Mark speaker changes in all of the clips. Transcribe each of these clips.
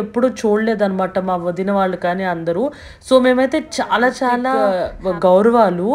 Speaker 1: ఎప్పుడు చూడలేదన్నమాట మా వదిన వాళ్ళు కానీ అందరూ సో మేమైతే చాలా చాలా గౌరవాలు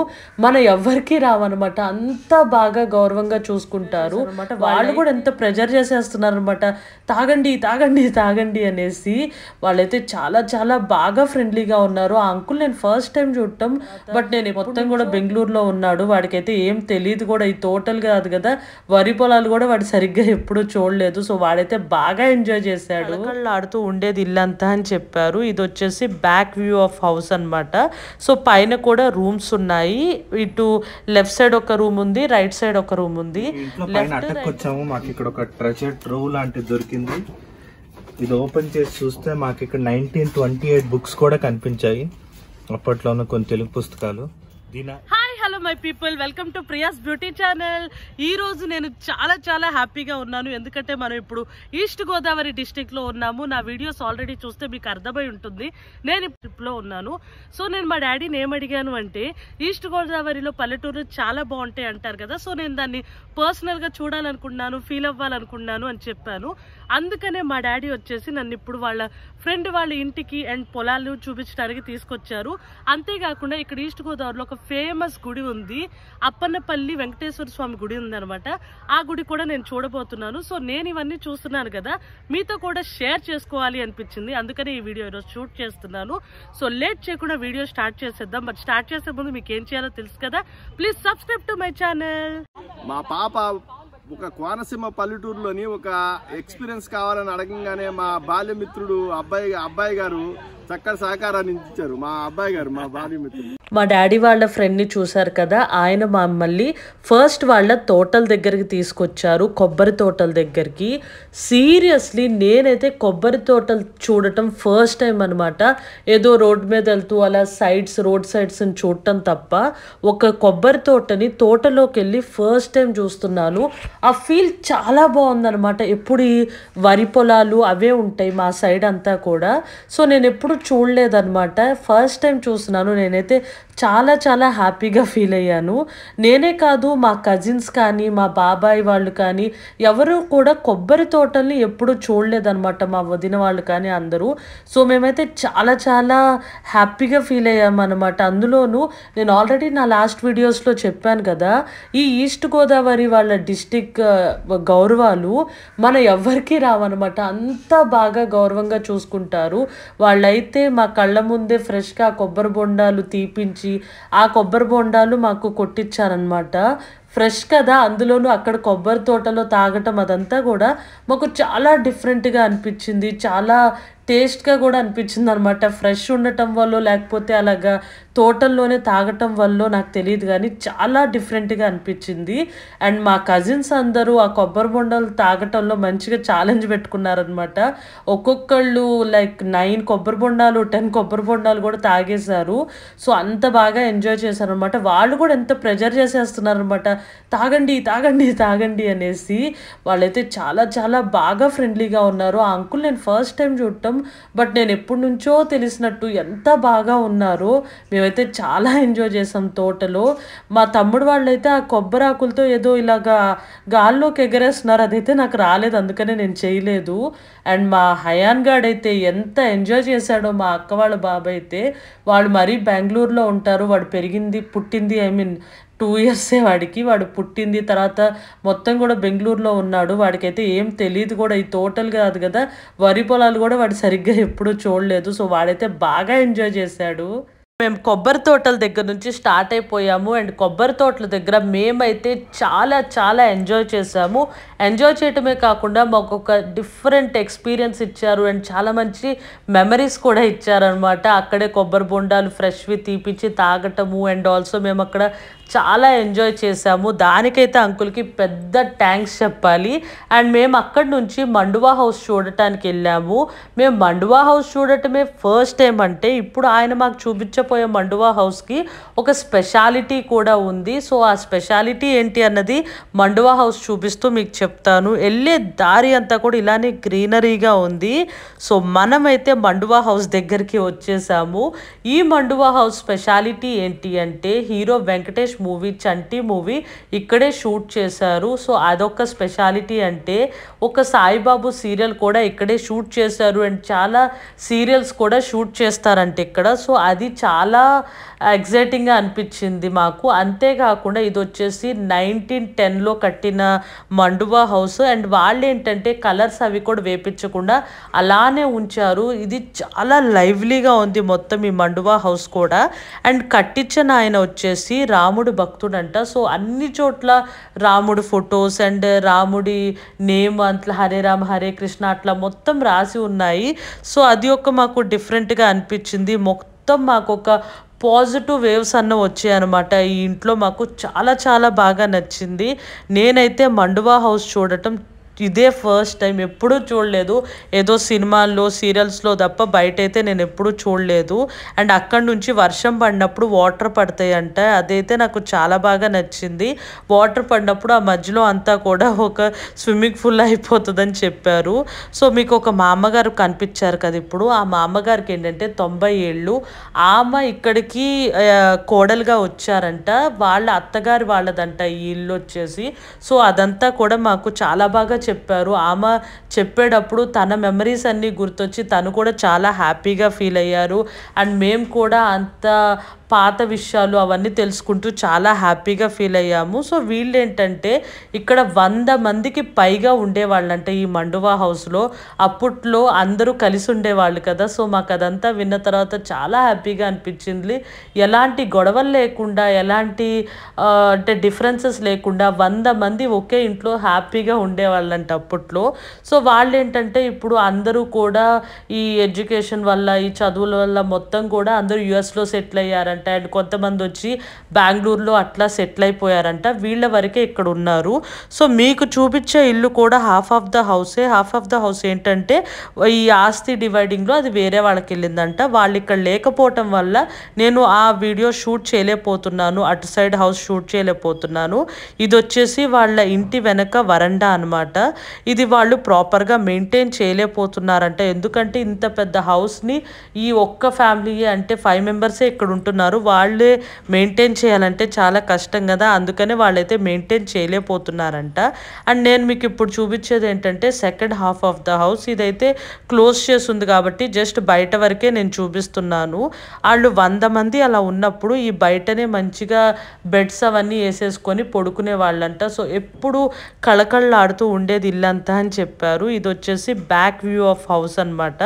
Speaker 1: మన ఎవ్వరికి రావన్నమాట అంత బాగా గౌరవంగా చూసుకుంటారు వాళ్ళు కూడా ఎంత ప్రెజర్ చేసేస్తున్నారు అనమాట తాగండి తాగండి తాగండి అనేసి వాళ్ళైతే చాలా చాలా బాగా ఫ్రెండ్లీగా ఉన్నారు ఆ అంకుల్ నేను ఫస్ట్ టైం చూడటం బట్ నేను మొత్తం కూడా బెంగళూరులో ఉన్నాడు వాడికైతే ఏం తెలియదు కూడా ఈ తోటలు కాదు కదా వరి పొలాలు కూడా వాడు సరిగ్గా ఎప్పుడూ చూడలేదు సో వాడైతే బాగా ఎంజాయ్ చేశాడు ఆడుతూ కనబడుతూ ఉండేది ఇల్లంతా అని చెప్పారు ఇది వచ్చేసి బ్యాక్ వ్యూ ఆఫ్ హౌస్ అనమాట సో పైన కూడా రూమ్స్ ఉన్నాయి ఇటు లెఫ్ట్ సైడ్ ఒక రూమ్ ఉంది రైట్ సైడ్ ఒక రూమ్ ఉంది
Speaker 2: వచ్చాము మాకు ఇక్కడ ఒక ట్రెజర్ ట్రూ లాంటిది దొరికింది ఇది ఓపెన్ చేసి చూస్తే మాకు ఇక్కడ నైన్టీన్ ట్వంటీ ఎయిట్ బుక్స్ కూడా కనిపించాయి అప్పట్లోనే కొన్ని తెలుగు పుస్తకాలు దీని
Speaker 1: hello my people welcome to Priya's beauty channel ఈరోజు నేను చాలా చాలా హ్యాపీగా ఉన్నాను ఎందుకంటే మనం ఇప్పుడు ఈస్ట్ గోదావరి డిస్టిక్లో ఉన్నాము నా వీడియోస్ ఆల్రెడీ చూస్తే మీకు అర్థమై ఉంటుంది నేను ట్రిప్లో ఉన్నాను సో నేను మా డాడీని ఏమడిగాను అంటే ఈస్ట్ గోదావరిలో పల్లెటూరు చాలా బాగుంటాయి అంటారు కదా సో నేను దాన్ని పర్సనల్గా చూడాలనుకున్నాను ఫీల్ అవ్వాలనుకున్నాను అని చెప్పాను అందుకనే మా డాడీ వచ్చేసి నన్ను ఇప్పుడు వాళ్ళ ఫ్రెండ్ వాళ్ళ ఇంటికి అండ్ పొలాలు చూపించడానికి తీసుకొచ్చారు అంతేకాకుండా ఇక్కడ ఈస్ట్ గోదావరిలో ఒక ఫేమస్ గుడి గుడి ఉంది అప్పన్నపల్లి వెంకటేశ్వర స్వామి గుడి ఉంది అనమాట ఆ గుడి కూడా నేను చూడబోతున్నాను సో నేను ఇవన్నీ చూస్తున్నాను కదా మీతో కూడా షేర్ చేసుకోవాలి అనిపించింది అందుకని ఈ వీడియో ఈరోజు షూట్ చేస్తున్నాను సో లేట్ చేయకుండా వీడియో స్టార్ట్ చేసేద్దాం బట్ స్టార్ట్ చేసే ముందు మీకు ఏం చేయాలో తెలుసు కదా please subscribe to my channel
Speaker 2: మా పాప ఒక కోనసీమ పల్లెటూరులోని ఒక ఎక్స్పీరియన్స్ కావాలని అడగంగానే మా బాల్యమిత్రుడు అబ్బాయి అబ్బాయి గారు చక్కటి సహకారాన్ని ఇచ్చారు మా అబ్బాయి గారు మా బాల్యమిత్రుడు మా
Speaker 1: డాడీ వాళ్ళ ఫ్రెండ్ని చూశారు కదా ఆయన మమ్మల్ని ఫస్ట్ వాళ్ళ తోటల దగ్గరికి తీసుకొచ్చారు కొబ్బరి తోటల దగ్గరికి సీరియస్లీ నేనైతే కొబ్బరి తోటలు చూడటం ఫస్ట్ టైం అనమాట ఏదో రోడ్ మీద వెళ్తూ అలా సైడ్స్ రోడ్ సైడ్స్ని చూడటం తప్ప ఒక కొబ్బరి తోటని తోటలోకి వెళ్ళి ఫస్ట్ టైం చూస్తున్నాను ఆ ఫీల్ చాలా బాగుందనమాట ఎప్పుడు వరి పొలాలు అవే ఉంటాయి మా సైడ్ అంతా కూడా సో నేను ఎప్పుడు చూడలేదనమాట ఫస్ట్ టైం చూసినాను నేనైతే చాలా చాలా హ్యాపీగా ఫీల్ అయ్యాను నేనే కాదు మా కజిన్స్ కానీ మా బాబాయ్ వాళ్ళు కానీ ఎవరు కూడా కొబ్బరి తోటల్ని ఎప్పుడు చూడలేదనమాట మా వదిన వాళ్ళు కానీ అందరూ సో మేమైతే చాలా చాలా హ్యాపీగా ఫీల్ అయ్యామన్నమాట అందులోనూ నేను ఆల్రెడీ నా లాస్ట్ వీడియోస్లో చెప్పాను కదా ఈ ఈస్ట్ గోదావరి వాళ్ళ డిస్టిక్ బేసిక్ గౌరవాలు మన ఎవ్వరికి రావన్నమాట అంత బాగా గౌరవంగా చూసుకుంటారు వాళ్ళైతే మా కళ్ళ ముందే ఫ్రెష్గా కొబ్బరి బొండాలు తీపించి ఆ కొబ్బరి బొండాలు మాకు కొట్టించారనమాట ఫ్రెష్ కదా అందులోనూ అక్కడ కొబ్బరి తోటలో తాగటం అదంతా కూడా మాకు చాలా డిఫరెంట్గా అనిపించింది చాలా టేస్ట్గా కూడా అనిపించింది అనమాట ఫ్రెష్ ఉండటం వల్ల లేకపోతే అలాగా తోటల్లోనే తాగటం వల్ల నాకు తెలియదు కానీ చాలా డిఫరెంట్గా అనిపించింది అండ్ మా కజిన్స్ అందరూ ఆ కొబ్బరి బొండలు తాగటంలో మంచిగా ఛాలెంజ్ పెట్టుకున్నారనమాట ఒక్కొక్కళ్ళు లైక్ నైన్ కొబ్బరి బొండాలు టెన్ కొబ్బరి బొండాలు కూడా తాగేశారు సో అంత బాగా ఎంజాయ్ చేశారనమాట వాళ్ళు కూడా ఎంత ప్రెజర్ చేసేస్తున్నారనమాట తాగండి తాగండి తాగండి అనేసి వాళ్ళైతే చాలా చాలా బాగా ఫ్రెండ్లీగా ఉన్నారు ఆ అంకుల్ నేను ఫస్ట్ టైం చూడటం బట్ నేను ఎప్పటి నుంచో తెలిసినట్టు ఎంత బాగా ఉన్నారో మేమైతే చాలా ఎంజాయ్ చేసాం తోటలో మా తమ్ముడు వాళ్ళైతే ఆ కొబ్బరి ఆకులతో ఏదో ఇలాగా గాల్లోకి ఎగరేస్తున్నారు అదైతే నాకు రాలేదు అందుకనే నేను చేయలేదు అండ్ మా హయాన్ గాడ్ అయితే ఎంత ఎంజాయ్ చేశాడో మా అక్క వాళ్ళ బాబాయ్ అయితే వాళ్ళు మరీ బెంగళూరులో ఉంటారు వాడు పెరిగింది పుట్టింది ఐ మీన్ టూ ఇయర్సే వాడికి వాడు పుట్టింది తర్వాత మొత్తం కూడా బెంగళూరులో ఉన్నాడు వాడికైతే ఏం తెలియదు కూడా ఈ తోటలు కాదు కదా వరి పొలాలు కూడా వాడు సరిగ్గా ఎప్పుడూ చూడలేదు సో వాడైతే బాగా ఎంజాయ్ చేశాడు మేము కొబ్బరి తోటల దగ్గర నుంచి స్టార్ట్ అయిపోయాము అండ్ కొబ్బరి తోటల దగ్గర మేమైతే చాలా చాలా ఎంజాయ్ చేసాము ఎంజాయ్ చేయటమే కాకుండా మాకు ఒక డిఫరెంట్ ఎక్స్పీరియన్స్ ఇచ్చారు అండ్ చాలా మంచి మెమరీస్ కూడా ఇచ్చారనమాట అక్కడే కొబ్బరి బొండాలు ఫ్రెష్వి తీపిచ్చి తాగటము అండ్ ఆల్సో మేము అక్కడ చాలా ఎంజాయ్ చేసాము దానికైతే అంకుల్కి పెద్ద థ్యాంక్స్ చెప్పాలి అండ్ మేము అక్కడి నుంచి మండువా హౌస్ చూడటానికి వెళ్ళాము మేము మండువా హౌస్ చూడటమే ఫస్ట్ టైం అంటే ఇప్పుడు ఆయన మాకు చూపించపోయే మండువా హౌస్కి ఒక స్పెషాలిటీ కూడా ఉంది సో ఆ స్పెషాలిటీ ఏంటి అన్నది మండువా హౌస్ చూపిస్తూ మీకు చెప్తాను వెళ్ళే దారి అంతా కూడా ఇలానే గ్రీనరీగా ఉంది సో మనమైతే మండువా హౌస్ దగ్గరికి వచ్చేసాము ఈ మండువా హౌస్ స్పెషాలిటీ ఏంటి అంటే hero Venkatesh movie Chanti movie ఇక్కడే షూట్ చేశారు సో అదొక స్పెషాలిటీ అంటే ఒక సాయిబాబు సీరియల్ కూడా ఇక్కడే షూట్ చేశారు అండ్ చాలా సీరియల్స్ కూడా షూట్ చేస్తారంట ఇక్కడ సో అది చాలా ఎగ్జైటింగ్గా అనిపించింది మాకు అంతేకాకుండా ఇది వచ్చేసి నైన్టీన్ టెన్లో కట్టిన మండువా హౌస్ అండ్ వాళ్ళు ఏంటంటే కలర్స్ అవి కూడా వేపించకుండా అలానే ఉంచారు ఇది చాలా లైవ్లీగా ఉంది మొత్తం ఈ మండువా హౌస్ కూడా అండ్ కట్టించిన ఆయన వచ్చేసి రాముడు భక్తుడంట సో అన్ని చోట్ల రాముడు ఫొటోస్ అండ్ రాముడి నేమ్ అట్లా హరే రామ్ హరే కృష్ణ అట్లా మొత్తం రాసి ఉన్నాయి సో అది ఒక మాకు డిఫరెంట్గా అనిపించింది మొత్తం మాకు ఒక పాజిటివ్ వేవ్స్ అన్న వచ్చాయన్నమాట ఈ ఇంట్లో మాకు చాలా చాలా బాగా నచ్చింది నేనైతే మండువా హౌస్ చూడటం ఇదే ఫస్ట్ టైం ఎప్పుడూ చూడలేదు ఏదో సినిమాల్లో సీరియల్స్లో తప్ప బయట అయితే నేను ఎప్పుడూ చూడలేదు అండ్ అక్కడ నుంచి వర్షం పడినప్పుడు వాటర్ పడతాయంట అదైతే నాకు చాలా బాగా నచ్చింది వాటర్ పడినప్పుడు ఆ మధ్యలో అంతా కూడా ఒక స్విమ్మింగ్ పూల్ అయిపోతుందని చెప్పారు సో మీకు ఒక మామగారు కనిపించారు కదా ఇప్పుడు ఆ మామగారికి ఏంటంటే తొంభై ఏళ్ళు ఆమె ఇక్కడికి కోడలుగా వచ్చారంట వాళ్ళ అత్తగారు వాళ్ళదంట ఈ ఇల్లు వచ్చేసి సో అదంతా కూడా మాకు చాలా బాగా చెప్పారు ఆమె చెప్పేటప్పుడు తన మెమరీస్ అన్నీ గుర్తొచ్చి తను కూడా చాలా హ్యాపీగా ఫీల్ అయ్యారు అండ్ మేము కూడా అంత పాత విషయాలు అవన్నీ తెలుసుకుంటూ చాలా హ్యాపీగా ఫీల్ అయ్యాము సో వీళ్ళు ఏంటంటే ఇక్కడ వంద మందికి పైగా ఉండేవాళ్ళంటే ఈ మండువా హౌస్లో అప్పట్లో అందరూ కలిసి ఉండేవాళ్ళు కదా సో మాకు అదంతా విన్న తర్వాత చాలా హ్యాపీగా అనిపించింది ఎలాంటి గొడవలు లేకుండా ఎలాంటి అంటే డిఫరెన్సెస్ లేకుండా వంద మంది ఒకే ఇంట్లో హ్యాపీగా ఉండేవాళ్ళంట అప్పట్లో సో వాళ్ళు ఏంటంటే ఇప్పుడు అందరూ కూడా ఈ ఎడ్యుకేషన్ వల్ల ఈ చదువుల వల్ల మొత్తం కూడా అందరూ యుఎస్లో సెటిల్ అయ్యారంట ఉన్నారంట అండ్ కొంతమంది వచ్చి బెంగళూరులో అట్లా సెటిల్ అయిపోయారంట వీళ్ళ వరకే ఇక్కడ ఉన్నారు సో మీకు చూపించే ఇల్లు కూడా హాఫ్ ఆఫ్ ద హౌసే హాఫ్ ఆఫ్ ద హౌస్ ఏంటంటే ఈ ఆస్తి డివైడింగ్లో అది వేరే వాళ్ళకి వెళ్ళిందంట వాళ్ళు ఇక్కడ లేకపోవటం వల్ల నేను ఆ వీడియో షూట్ చేయలేకపోతున్నాను అటు సైడ్ హౌస్ షూట్ చేయలేకపోతున్నాను ఇది వచ్చేసి వాళ్ళ ఇంటి వెనక వరండా అనమాట ఇది వాళ్ళు ప్రాపర్గా మెయింటైన్ చేయలేకపోతున్నారంట ఎందుకంటే ఇంత పెద్ద హౌస్ని ఈ ఒక్క ఫ్యామిలీ అంటే ఫైవ్ మెంబర్సే ఇక్కడ ఉంటున్నారు ఉన్నారు వాళ్ళే మెయింటైన్ చేయాలంటే చాలా కష్టం కదా అందుకనే వాళ్ళైతే మెయింటైన్ చేయలేకపోతున్నారంట అండ్ నేను మీకు ఇప్పుడు చూపించేది ఏంటంటే second half of the house ఇదైతే క్లోజ్ చేస్తుంది కాబట్టి జస్ట్ బయట వరకే నేను చూపిస్తున్నాను వాళ్ళు వంద మంది అలా ఉన్నప్పుడు ఈ బయటనే మంచిగా బెడ్స్ అవన్నీ వేసేసుకొని పడుకునే వాళ్ళంట సో ఎప్పుడు కళకళలాడుతూ ఉండేది ఇల్లంతా అని చెప్పారు ఇది వచ్చేసి బ్యాక్ వ్యూ ఆఫ్ హౌస్ అనమాట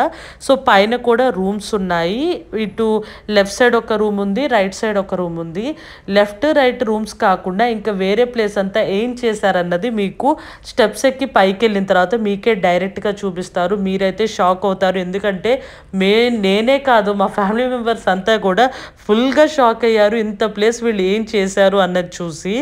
Speaker 1: సో పైన కూడా రూమ్స్ ఉన్నాయి ఇటు లెఫ్ట్ సైడ్ ఒక రూమ్ ఉంది ఉంది రైట్ సైడ్ ఒక రూమ్ ఉంది లెఫ్ట్ రైట్ రూమ్స్ కాకుండా ఇంకా వేరే ప్లేస్ అంతా ఏం చేశారన్నది మీకు స్టెప్స్ ఎక్కి పైకి వెళ్ళిన తర్వాత మీకే డైరెక్ట్గా చూపిస్తారు మీరైతే షాక్ అవుతారు ఎందుకంటే మే నేనే కాదు మా ఫ్యామిలీ మెంబర్స్ అంతా కూడా ఫుల్గా షాక్ అయ్యారు ఇంత ప్లేస్ వీళ్ళు ఏం చేశారు అన్నది చూసి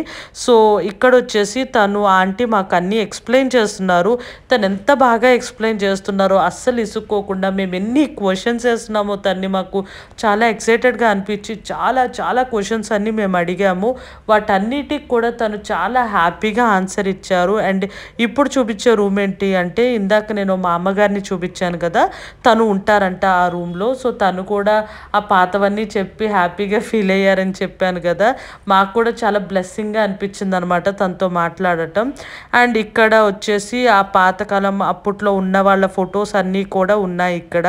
Speaker 1: సో ఇక్కడ వచ్చేసి తను ఆంటీ మాకు అన్నీ ఎక్స్ప్లెయిన్ చేస్తున్నారు తను ఎంత బాగా ఎక్స్ప్లెయిన్ చేస్తున్నారో అస్సలు ఇసుక్కోకుండా మేము ఎన్ని క్వశ్చన్స్ వేస్తున్నామో తన్ని మాకు చాలా ఎక్సైటెడ్గా అనిపించి చాలా చాలా క్వశ్చన్స్ అన్నీ మేము అడిగాము వాటన్నిటికి కూడా తను చాలా హ్యాపీగా ఆన్సర్ ఇచ్చారు అండ్ ఇప్పుడు చూపించే రూమ్ ఏంటి అంటే ఇందాక నేను మా అమ్మగారిని చూపించాను కదా తను ఉంటారంట ఆ రూమ్లో సో తను కూడా ఆ పాతవన్నీ చెప్పి హ్యాపీగా ఫీల్ అయ్యారని చెప్పాను కదా మాకు కూడా చాలా బ్లెస్సింగ్గా అనిపించింది అనమాట తనతో మాట్లాడటం అండ్ ఇక్కడ వచ్చేసి ఆ పాతకాలం అప్పట్లో ఉన్న వాళ్ళ ఫొటోస్ అన్నీ కూడా ఉన్నాయి ఇక్కడ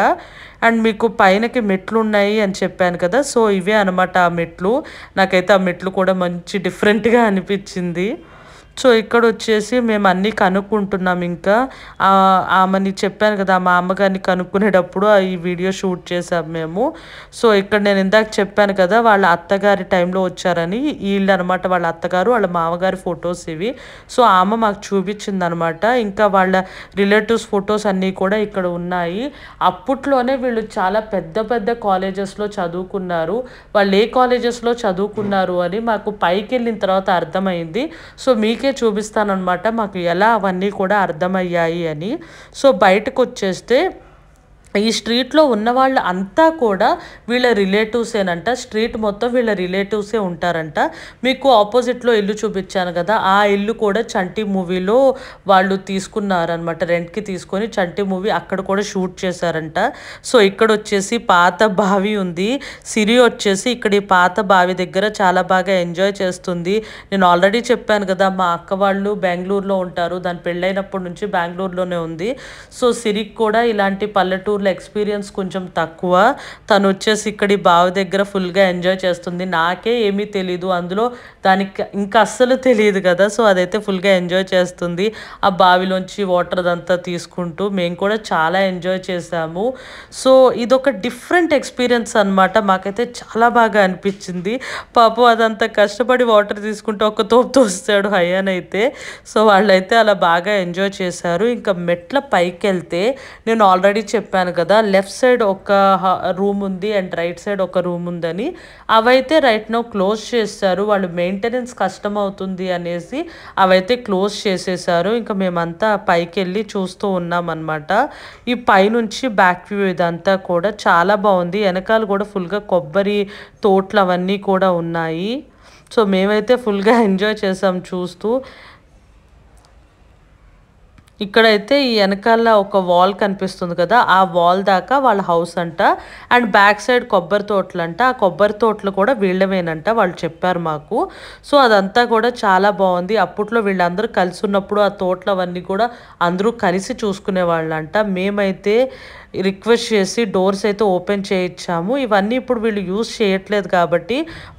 Speaker 1: అండ్ మీకు పైనకి మెట్లు ఉన్నాయి అని చెప్పాను కదా సో ఇవే అనమాట ఆ మెట్లు నాకైతే ఆ మెట్లు కూడా మంచి డిఫరెంట్గా అనిపించింది సో ఇక్కడ వచ్చేసి మేము అన్నీ కనుక్కుంటున్నాం ఇంకా ఆమెని చెప్పాను కదా మా అమ్మగారిని కనుక్కునేటప్పుడు ఈ వీడియో షూట్ చేసాం మేము సో ఇక్కడ నేను ఇందాక చెప్పాను కదా వాళ్ళ అత్తగారి టైంలో వచ్చారని వీళ్ళు అనమాట వాళ్ళ అత్తగారు వాళ్ళ మామగారి ఫొటోస్ ఇవి సో ఆమె మాకు చూపించిందనమాట ఇంకా వాళ్ళ రిలేటివ్స్ ఫొటోస్ అన్నీ కూడా ఇక్కడ ఉన్నాయి అప్పట్లోనే వీళ్ళు చాలా పెద్ద పెద్ద కాలేజెస్లో చదువుకున్నారు వాళ్ళు ఏ కాలేజెస్లో చదువుకున్నారు అని మాకు పైకి వెళ్ళిన తర్వాత అర్థమైంది సో మీకే చూపిస్తాను అనమాట మాకు ఎలా అవన్నీ కూడా అర్థమయ్యాయి అని సో బయటకు వచ్చేస్తే ఈ స్ట్రీట్లో ఉన్నవాళ్ళు అంతా కూడా వీళ్ళ రిలేటివ్సేనంట స్ట్రీట్ మొత్తం వీళ్ళ రిలేటివ్సే ఉంటారంట మీకు ఆపోజిట్లో ఇల్లు చూపించాను కదా ఆ ఇల్లు కూడా చంటి మూవీలో వాళ్ళు తీసుకున్నారనమాట రెంట్కి తీసుకొని చంటి మూవీ అక్కడ కూడా షూట్ చేశారంట సో ఇక్కడ వచ్చేసి పాత బావి ఉంది సిరి వచ్చేసి ఇక్కడ ఈ పాత బావి దగ్గర చాలా బాగా ఎంజాయ్ చేస్తుంది నేను ఆల్రెడీ చెప్పాను కదా మా అక్క వాళ్ళు బెంగళూరులో ఉంటారు దాని పెళ్ళైనప్పటి నుంచి బెంగళూరులోనే ఉంది సో సిరికి కూడా ఇలాంటి పల్లెటూరు ఊర్లో ఎక్స్పీరియన్స్ కొంచెం తక్కువ తను వచ్చేసి ఇక్కడి బావి దగ్గర ఫుల్గా ఎంజాయ్ చేస్తుంది నాకే ఏమీ తెలీదు అందులో దానికి ఇంకా అస్సలు తెలియదు కదా సో అదైతే ఫుల్గా ఎంజాయ్ చేస్తుంది ఆ బావిలోంచి వాటర్ అదంతా తీసుకుంటూ మేము కూడా చాలా ఎంజాయ్ చేసాము సో ఇదొక డిఫరెంట్ ఎక్స్పీరియన్స్ అనమాట మాకైతే చాలా బాగా అనిపించింది పాపం అదంతా కష్టపడి వాటర్ తీసుకుంటూ ఒక తోపు తోస్తాడు హయాన్ అయితే సో వాళ్ళైతే అలా బాగా ఎంజాయ్ చేశారు ఇంకా మెట్ల పైకి వెళ్తే నేను ఆల్రెడీ చెప్పాను చెప్పాను కదా లెఫ్ట్ సైడ్ ఒక రూమ్ ఉంది అండ్ రైట్ సైడ్ ఒక రూమ్ ఉందని అవైతే రైట్ నో క్లోజ్ చేస్తారు వాళ్ళు మెయింటెనెన్స్ కష్టం అవుతుంది అనేసి అవైతే క్లోజ్ చేసేసారు ఇంకా మేమంతా పైకి వెళ్ళి చూస్తూ ఉన్నామన్నమాట ఈ పైనుంచి బ్యాక్ వ్యూ ఇదంతా కూడా చాలా బాగుంది వెనకాల కూడా ఫుల్గా కొబ్బరి తోటలు అవన్నీ కూడా ఉన్నాయి సో మేమైతే ఫుల్గా ఎంజాయ్ చేసాం చూస్తూ ఇక్కడైతే ఈ వెనకాల ఒక వాల్ కనిపిస్తుంది కదా ఆ వాల్ దాకా వాళ్ళ హౌస్ అంట అండ్ బ్యాక్ సైడ్ కొబ్బరి తోటలంట ఆ కొబ్బరి తోటలు కూడా వీళ్ళమేనంట వాళ్ళు చెప్పారు మాకు సో అదంతా కూడా చాలా బాగుంది అప్పట్లో వీళ్ళందరూ కలిసి ఉన్నప్పుడు ఆ తోటలు అవన్నీ కూడా అందరూ కలిసి చూసుకునే వాళ్ళంట మేమైతే రిక్వెస్ట్ చేసి డోర్స్ అయితే ఓపెన్ చేయించాము ఇవన్నీ ఇప్పుడు వీళ్ళు యూస్ చేయట్లేదు కాబట్టి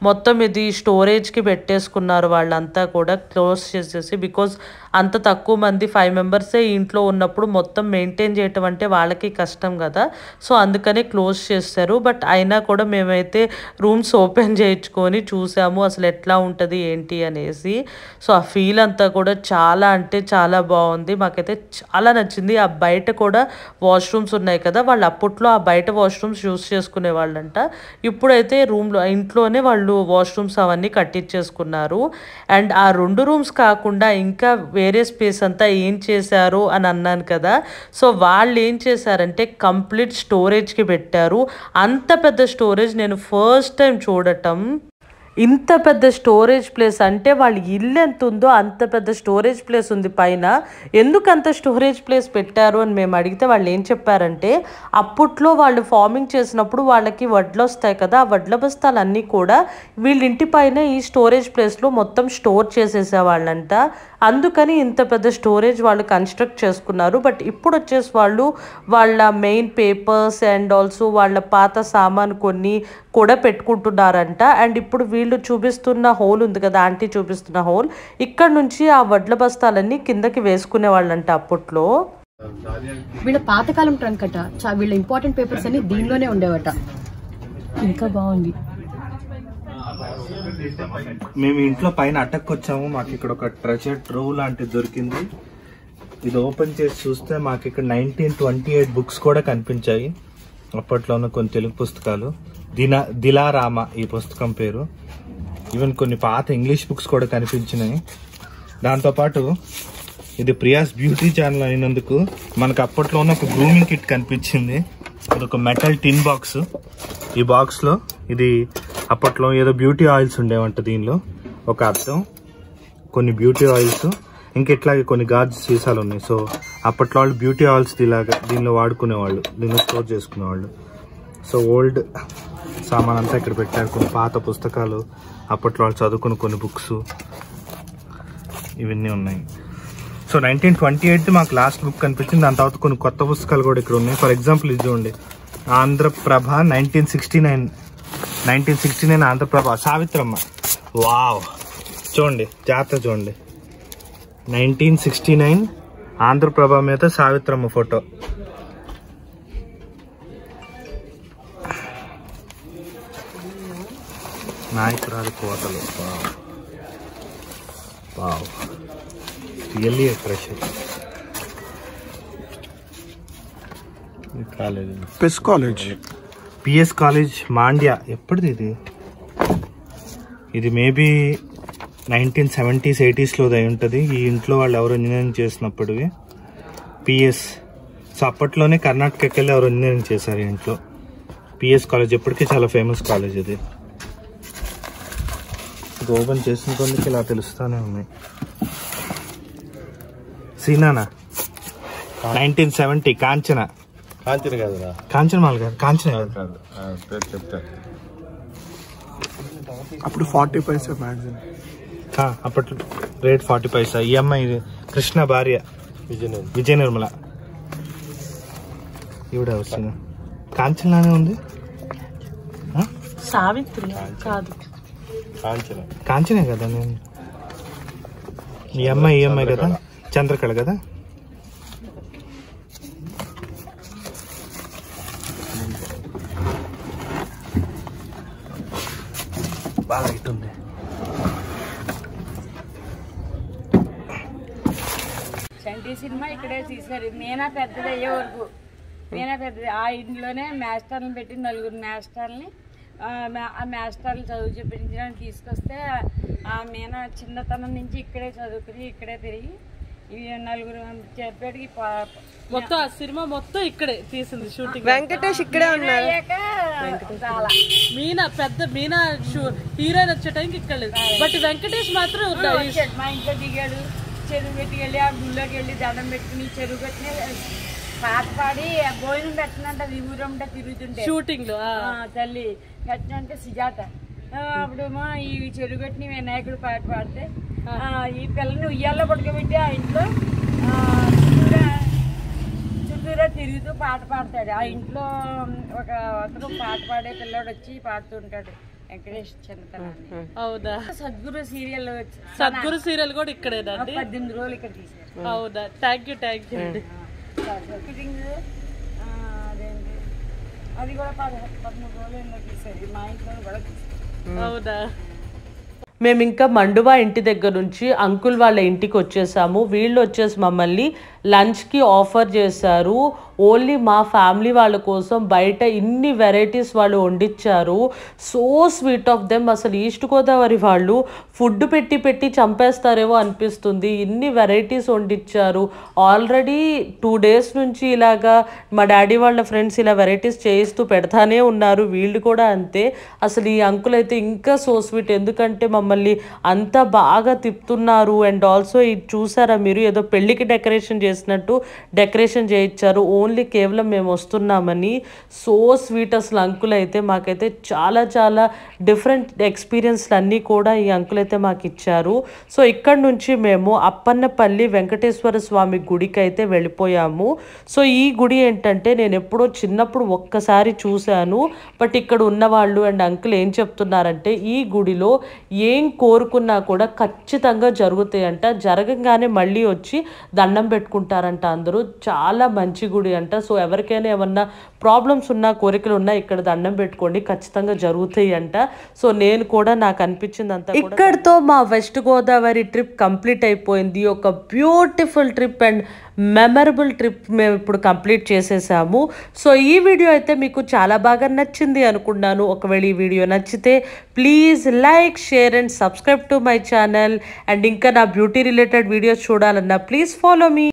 Speaker 1: మొత్తం ఇది స్టోరేజ్కి పెట్టేసుకున్నారు వాళ్ళంతా కూడా క్లోజ్ చేసేసి బికాజ్ అంత తక్కువ మంది ఫైవ్ మెంబర్సే ఇంట్లో ఉన్నప్పుడు మొత్తం మెయింటైన్ చేయటం అంటే వాళ్ళకి కష్టం కదా సో అందుకనే క్లోజ్ చేస్తారు బట్ అయినా కూడా మేమైతే రూమ్స్ ఓపెన్ చేయించుకొని చూసాము అసలు ఎట్లా ఉంటుంది ఏంటి అనేసి సో ఆ ఫీల్ అంతా కూడా చాలా అంటే చాలా బాగుంది మాకైతే చాలా నచ్చింది ఆ బయట కూడా వాష్రూమ్స్ ఉన్నాయి కదా వాళ్ళు అప్పట్లో ఆ బయట వాష్రూమ్స్ యూస్ చేసుకునే వాళ్ళంట ఇప్పుడైతే రూమ్లో ఇంట్లోనే వాళ్ళు వాష్రూమ్స్ అవన్నీ కట్టించేసుకున్నారు అండ్ ఆ రెండు రూమ్స్ కాకుండా ఇంకా వేరే స్పేస్ అంతా ఏం చేశారు అని అన్నాను కదా సో వాళ్ళు ఏం చేశారంటే కంప్లీట్ స్టోరేజ్కి పెట్టారు అంత పెద్ద స్టోరేజ్ నేను ఫస్ట్ టైం చూడటం ఇంత పెద్ద స్టోరేజ్ ప్లేస్ అంటే వాళ్ళ ఇల్లు ఎంత ఉందో అంత పెద్ద స్టోరేజ్ ప్లేస్ ఉంది పైన ఎందుకు అంత స్టోరేజ్ ప్లేస్ పెట్టారు అని మేము అడిగితే వాళ్ళు ఏం చెప్పారంటే అప్పట్లో వాళ్ళు ఫార్మింగ్ చేసినప్పుడు వాళ్ళకి వడ్లు వస్తాయి కదా ఆ వడ్ల బస్తాలన్నీ కూడా వీళ్ళ ఇంటి పైన ఈ స్టోరేజ్ ప్లేస్లో మొత్తం స్టోర్ చేసేసేవాళ్ళంట అందుకని ఇంత పెద్ద స్టోరేజ్ వాళ్ళు కన్స్ట్రక్ట్ చేసుకున్నారు బట్ ఇప్పుడు వచ్చేసి వాళ్ళు వాళ్ళ మెయిన్ పేపర్స్ అండ్ ఆల్సో వాళ్ళ పాత సామాన్ కొన్ని కూడా పెట్టుకుంటున్నారంట అండ్ ఇప్పుడు వీళ్ళు చూపిస్తున్న హోల్ ఉంది కదా ఆంటీ చూపిస్తున్న హోల్ ఇక్కడ నుంచి ఆ వడ్ల బస్తాలన్నీ కిందకి వేసుకునే వాళ్ళంట అప్పట్లో వీళ్ళ పాతకాలం ట్రంక్ అట వీళ్ళ ఇంపార్టెంట్ పేపర్స్ అన్ని దీనిలోనే ఉండేవట ఇంకా బాగుంది
Speaker 2: మేము ఇంట్లో పైన వచ్చాము మాకు ఇక్కడ ఒక ట్రెజర్ ట్రో లాంటిది దొరికింది ఇది ఓపెన్ చేసి చూస్తే మాకు ఇక్కడ నైన్టీన్ ట్వంటీ ఎయిట్ బుక్స్ కూడా కనిపించాయి అప్పట్లోనే కొన్ని తెలుగు పుస్తకాలు దినా దిలారామ ఈ పుస్తకం పేరు ఈవెన్ కొన్ని పాత ఇంగ్లీష్ బుక్స్ కూడా కనిపించినాయి దాంతోపాటు ఇది ప్రియాస్ బ్యూటీ ఛానల్ అయినందుకు మనకు అప్పట్లోనే ఒక గ్రూమింగ్ కిట్ కనిపించింది ఇది ఒక మెటల్ టిన్ బాక్స్ ఈ బాక్స్లో ఇది అప్పట్లో ఏదో బ్యూటీ ఆయిల్స్ ఉండేవంట దీనిలో ఒక అర్థం కొన్ని బ్యూటీ ఆయిల్స్ ఇంకా ఇట్లాగే కొన్ని గాజు సీసాలు ఉన్నాయి సో అప్పట్లో వాళ్ళు బ్యూటీ ఆయిల్స్ ఇలాగా దీనిలో వాడుకునేవాళ్ళు దీనిలో స్టోర్ చేసుకునేవాళ్ళు సో ఓల్డ్ సామాన్ అంతా ఇక్కడ పెట్టారు కొన్ని పాత పుస్తకాలు అప్పట్లో వాళ్ళు చదువుకున్న కొన్ని బుక్స్ ఇవన్నీ ఉన్నాయి సో నైన్టీన్ ట్వంటీ ఎయిట్ మాకు లాస్ట్ బుక్ కనిపించింది దాని తర్వాత కొన్ని కొత్త పుస్తకాలు కూడా ఇక్కడ ఉన్నాయి ఫర్ ఎగ్జాంపుల్ ఇది చూడండి Andhra Prabha nineteen sixty nine nineteen sixty nine Andhra Prabha Savitramma wow చూడండి జాతర చూడండి నైన్టీన్ సిక్స్టీ నైన్ ఆంధ్రప్రభ మీద సావిత్రమ్మ ఫోటో నాయకురాలి కోటలు బావ్ బావ్ really pressure college PS college PS college Mandya ఎప్పటిది ఇది ఇది మేబీ నైన్టీన్ సెవెంటీస్ ఎయిటీస్లో అయి ఉంటుంది ఈ ఇంట్లో వాళ్ళు ఎవరు ఇంజనీరింగ్ చేసినప్పటివి పిఎస్ సో అప్పట్లోనే కర్ణాటకకి వెళ్ళి ఎవరు ఇంజనీరింగ్ చేశారు ఇంట్లో పిఎస్ కాలేజ్ ఎప్పటికీ చాలా ఫేమస్ కాలేజ్ ఇది మనకు ఓపెన్ చేసిన కొందుకు ఇలా తెలుస్తూనే ఉన్నాయి సీనా నైన్టీన్ సెవెంటీ కాంచన కాంచన కాదు మాల్ కాదు కాంచన అప్పుడు ఫార్టీ పైసా మ్యాగజైన్ అప్పట్లో రేట్ ఫార్టీ పైసా ఈ అమ్మాయి కృష్ణ భార్య విజయ నిర్మల ఈవిడ వచ్చింది కాంచనలానే ఉంది
Speaker 1: సావిత్రి కాదు
Speaker 2: కాంచనే కదా నేను ఈ అమ్మాయి ఈ అమ్మాయి కదా చంద్రకళ కదా బాగా ఇట్టుంది
Speaker 1: చంటి సినిమా ఇక్కడే తీశారు నేనా పెద్దది అయ్యే వరకు నేనా పెద్దది ఆ ఇంట్లోనే మేస్టర్ని పెట్టి నలుగురు మ్యాస్టర్ని ఆ మాస్టర్లు చదువు చెప్పించడానికి తీసుకొస్తే ఆ మీన చిన్నతనం నుంచి ఇక్కడే చదువుకుని ఇక్కడే తిరిగి మొత్తం ఆ సినిమా మొత్తం ఇక్కడే తీసింది షూటింగ్ వెంకటేష్ ఇక్కడే మీనా పెద్ద హీరోయిన్ వచ్చే టైంకి ఇక్కడ లేదు బట్ వెంకటేష్ మాత్రం మా ఇంట్లో దిగాడు చెరువు పెట్టుకెళ్ళి ఆ గుళ్ళోకి వెళ్ళి దండం పెట్టుకుని చెరువు పెట్టుకుని పాట పాడి భోజనం పెట్టనంట ఊరంటే తిరుగుతుంటే షూటింగ్ లో తల్లి పెట్టినంటే సుజాత అప్పుడేమో ఈ చెడు వినాయకుడు పాట పాడితే ఈ పిల్లని ఉయ్యాల్లో పడుకోబెట్టి ఆ ఇంట్లో చుట్టూరా తిరుగుతూ పాట పాడతాడు ఆ ఇంట్లో ఒక అతను పాట పాడే పిల్లాడు వచ్చి పాడుతుంటాడు వెంకటేష్ చంద్ర అవుదా సద్గురు సీరియల్ సద్గురు సీరియల్ కూడా ఇక్కడే పద్దెనిమిది రోజులు ఇక్కడ తీసారు అవుదా థ్యాంక్ యూ థ్యాంక్ యూ అండి అదేంటి అది కూడా పదమూడు రోజులు మా ఇంట్లో కూడా మేము ఇంకా మండువా ఇంటి దగ్గర నుంచి అంకుల్ వాళ్ళ ఇంటికి వచ్చేసాము వీళ్ళు వచ్చేసి మమ్మల్ని లంచ్కి ఆఫర్ చేశారు ఓన్లీ మా ఫ్యామిలీ వాళ్ళ కోసం బయట ఇన్ని వెరైటీస్ వాళ్ళు వండిచ్చారు సో స్వీట్ ఆఫ్ దెమ్ అసలు ఈస్ట్ గోదావరి వాళ్ళు ఫుడ్ పెట్టి పెట్టి చంపేస్తారేమో అనిపిస్తుంది ఇన్ని వెరైటీస్ వండిచ్చారు ఆల్రెడీ టూ డేస్ నుంచి ఇలాగా మా డాడీ వాళ్ళ ఫ్రెండ్స్ ఇలా వెరైటీస్ చేయిస్తూ పెడతానే ఉన్నారు వీళ్ళు కూడా అంతే అసలు ఈ అంకుల్ అయితే ఇంకా సో స్వీట్ ఎందుకంటే మమ్మల్ని అంత బాగా తిప్పుతున్నారు అండ్ ఆల్సో ఇది చూసారా మీరు ఏదో పెళ్ళికి డెకరేషన్ చేసినట్టు డెకరేషన్ చేయించారు ఓన్లీ ఓన్లీ కేవలం మేము వస్తున్నామని సో స్వీట్ అసలు అంకుల్ అయితే మాకైతే చాలా చాలా డిఫరెంట్ ఎక్స్పీరియన్స్లు అన్నీ కూడా ఈ అంకుల్ అయితే మాకు ఇచ్చారు సో ఇక్కడ నుంచి మేము అప్పన్నపల్లి వెంకటేశ్వర స్వామి గుడికి అయితే వెళ్ళిపోయాము సో ఈ గుడి ఏంటంటే నేను ఎప్పుడో చిన్నప్పుడు ఒక్కసారి చూశాను బట్ ఇక్కడ ఉన్నవాళ్ళు అండ్ అంకుల్ ఏం చెప్తున్నారంటే ఈ గుడిలో ఏం కోరుకున్నా కూడా ఖచ్చితంగా జరుగుతాయంట జరగంగానే మళ్ళీ వచ్చి దండం పెట్టుకుంటారంట అందరూ చాలా మంచి గుడి జరుగుతుంది అంట సో ఎవరికైనా ఏమన్నా ప్రాబ్లమ్స్ ఉన్నా కోరికలు ఉన్నా ఇక్కడ దండం పెట్టుకోండి ఖచ్చితంగా జరుగుతాయి అంట సో నేను కూడా నాకు అనిపించింది అంత ఇక్కడతో మా వెస్ట్ గోదావరి ట్రిప్ కంప్లీట్ అయిపోయింది ఒక beautiful trip and memorable trip మేము ఇప్పుడు కంప్లీట్ చేసేసాము సో ఈ వీడియో అయితే మీకు చాలా బాగా నచ్చింది అనుకున్నాను ఒకవేళ ఈ వీడియో నచ్చితే please like share and subscribe to my channel and ఇంకా నా బ్యూటీ రిలేటెడ్ వీడియోస్ చూడాలన్నా ప్లీజ్ ఫాలో
Speaker 2: మీ